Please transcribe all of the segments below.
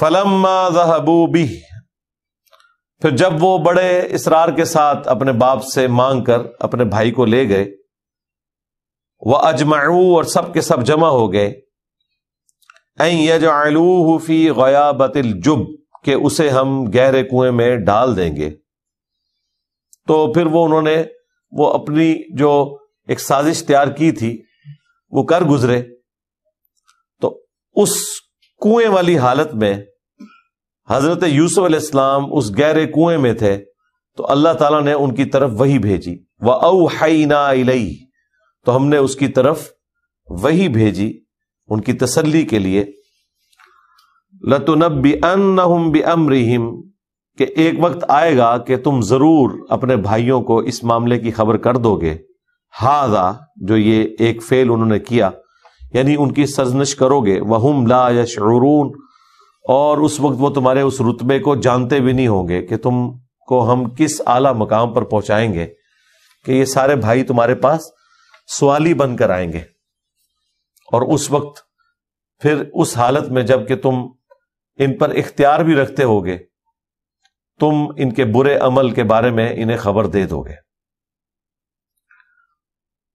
फलम्मा जहबूबी फिर जब वो बड़े इसरार के साथ अपने बाप से मांग कर अपने भाई को ले गए वह अजमाऊ और सब के सब जमा हो गए यजलूहफी गयाबतिल जुब के उसे हम गहरे कुएं में डाल देंगे तो फिर वो उन्होंने वो अपनी जो एक साजिश तैयार की थी वो कर गुजरे तो उस कुएं वाली हालत में हजरत यूसुफ इस्लाम उस गहरे कुएं में थे तो अल्लाह ताला ने उनकी तरफ वही भेजी व अवहना इलई तो हमने उसकी तरफ वही भेजी उनकी तसल्ली के लिए लतुनबी अन बि अमरिहिम कि एक वक्त आएगा कि तुम जरूर अपने भाइयों को इस मामले की खबर कर दोगे हादा जो ये एक फेल उन्होंने किया यानी उनकी सजनश करोगे वहम ला या यशरून और उस वक्त वो तुम्हारे उस रुतबे को जानते भी नहीं होंगे कि तुमको हम किस आला मकाम पर पहुंचाएंगे कि ये सारे भाई तुम्हारे पास सवाली बनकर आएंगे और उस वक्त फिर उस हालत में जबकि तुम इन पर इख्तियार भी रखते होगे तुम इनके बुरे अमल के बारे में इन्हें खबर दे दोगे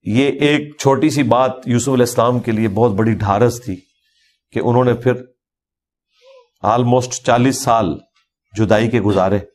ये एक छोटी सी बात यूसुफ इस्लाम के लिए बहुत बड़ी ढारस थी कि उन्होंने फिर ऑलमोस्ट चालीस साल जुदाई के गुजारे